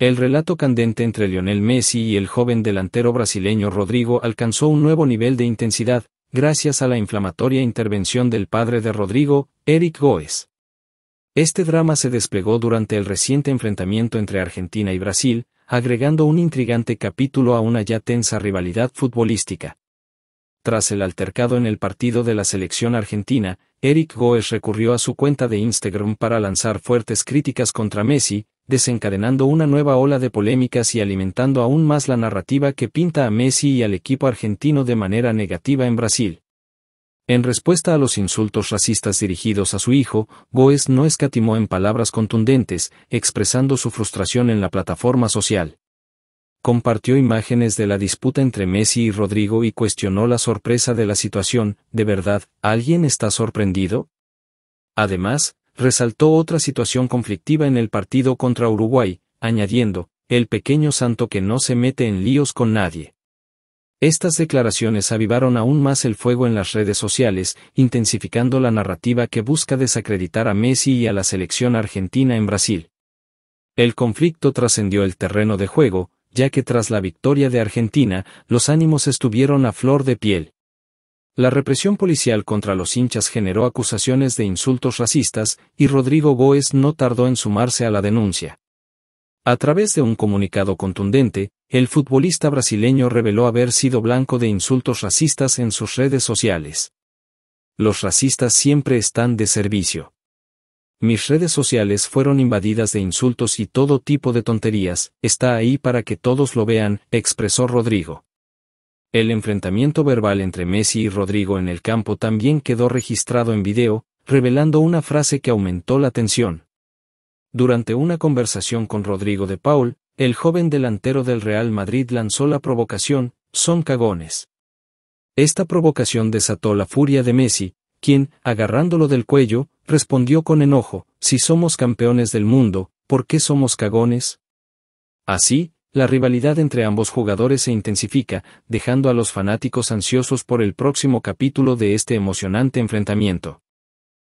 El relato candente entre Lionel Messi y el joven delantero brasileño Rodrigo alcanzó un nuevo nivel de intensidad, gracias a la inflamatoria intervención del padre de Rodrigo, Eric Goes. Este drama se desplegó durante el reciente enfrentamiento entre Argentina y Brasil, agregando un intrigante capítulo a una ya tensa rivalidad futbolística. Tras el altercado en el partido de la selección argentina, Eric Goes recurrió a su cuenta de Instagram para lanzar fuertes críticas contra Messi, desencadenando una nueva ola de polémicas y alimentando aún más la narrativa que pinta a Messi y al equipo argentino de manera negativa en Brasil. En respuesta a los insultos racistas dirigidos a su hijo, Goes no escatimó en palabras contundentes, expresando su frustración en la plataforma social. Compartió imágenes de la disputa entre Messi y Rodrigo y cuestionó la sorpresa de la situación, ¿de verdad, alguien está sorprendido? Además, resaltó otra situación conflictiva en el partido contra Uruguay, añadiendo, el pequeño santo que no se mete en líos con nadie. Estas declaraciones avivaron aún más el fuego en las redes sociales, intensificando la narrativa que busca desacreditar a Messi y a la selección argentina en Brasil. El conflicto trascendió el terreno de juego, ya que tras la victoria de Argentina, los ánimos estuvieron a flor de piel. La represión policial contra los hinchas generó acusaciones de insultos racistas, y Rodrigo Góez no tardó en sumarse a la denuncia. A través de un comunicado contundente, el futbolista brasileño reveló haber sido blanco de insultos racistas en sus redes sociales. Los racistas siempre están de servicio. Mis redes sociales fueron invadidas de insultos y todo tipo de tonterías, está ahí para que todos lo vean, expresó Rodrigo. El enfrentamiento verbal entre Messi y Rodrigo en el campo también quedó registrado en video, revelando una frase que aumentó la tensión. Durante una conversación con Rodrigo de Paul, el joven delantero del Real Madrid lanzó la provocación, son cagones. Esta provocación desató la furia de Messi, quien, agarrándolo del cuello, respondió con enojo, si somos campeones del mundo, ¿por qué somos cagones? Así, la rivalidad entre ambos jugadores se intensifica, dejando a los fanáticos ansiosos por el próximo capítulo de este emocionante enfrentamiento.